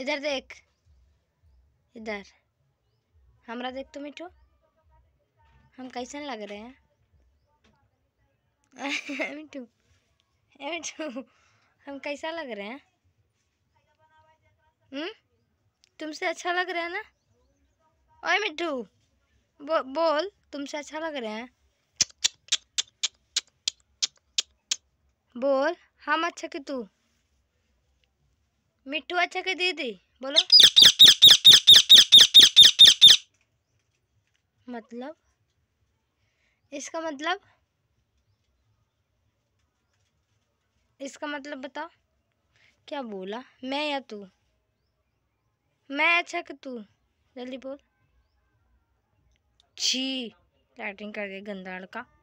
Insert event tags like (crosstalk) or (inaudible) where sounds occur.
इधर देख इधर हमरा देख तो मिठू हम कैसन लग रहे हैं (laughs) मिठू मिठू हम कैसा लग रहे हैं हम्म तुमसे अच्छा लग रहा है ना ओए मिठू बो, बोल तुमसे अच्छा लग रहे हैं बोल हम अच्छा कि तू मिट्टू अच्छा के दीदी बोलो मतलब इसका मतलब इसका मतलब बता क्या बोला मैं या तू मैं अच्छा कि तू जल्दी बोल जी लाइटिंग कर गए गंदा लड़का